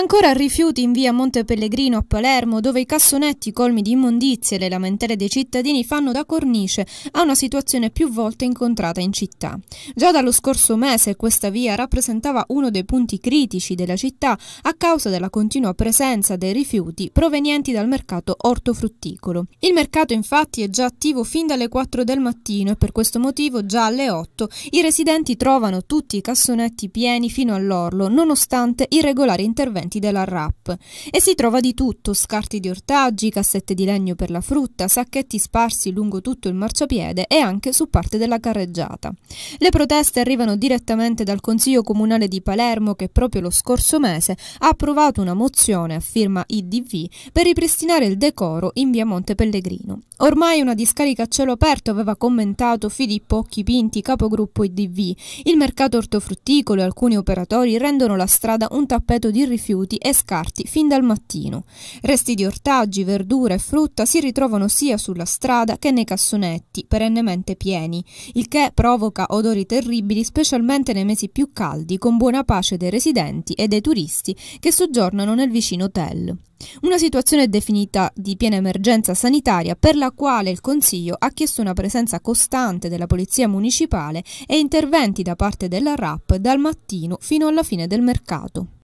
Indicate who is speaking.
Speaker 1: Ancora rifiuti in via Monte Pellegrino a Palermo, dove i cassonetti colmi di immondizie e le lamentele dei cittadini fanno da cornice a una situazione più volte incontrata in città. Già dallo scorso mese questa via rappresentava uno dei punti critici della città a causa della continua presenza dei rifiuti provenienti dal mercato ortofrutticolo. Il mercato infatti è già attivo fin dalle 4 del mattino e per questo motivo già alle 8 i residenti trovano tutti i cassonetti pieni fino all'orlo, nonostante i regolari interventi componenti della RAP e si trova di tutto, scarti di ortaggi, cassette di legno per la frutta, sacchetti sparsi lungo tutto il marciapiede e anche su parte della carreggiata. Le proteste arrivano direttamente dal Consiglio Comunale di Palermo che proprio lo scorso mese ha approvato una mozione a firma IDV per ripristinare il decoro in via Monte Pellegrino. Ormai una discarica a cielo aperto aveva commentato Filippo Occhipinti, capogruppo IDV. Il mercato ortofrutticolo e alcuni operatori rendono la strada un tappeto di rifiuti rifiuti e scarti fin dal mattino. Resti di ortaggi, verdura e frutta si ritrovano sia sulla strada che nei cassonetti, perennemente pieni, il che provoca odori terribili specialmente nei mesi più caldi, con buona pace dei residenti e dei turisti che soggiornano nel vicino hotel. Una situazione definita di piena emergenza sanitaria per la quale il Consiglio ha chiesto una presenza costante della Polizia Municipale e interventi da parte della RAP dal mattino fino alla fine del mercato.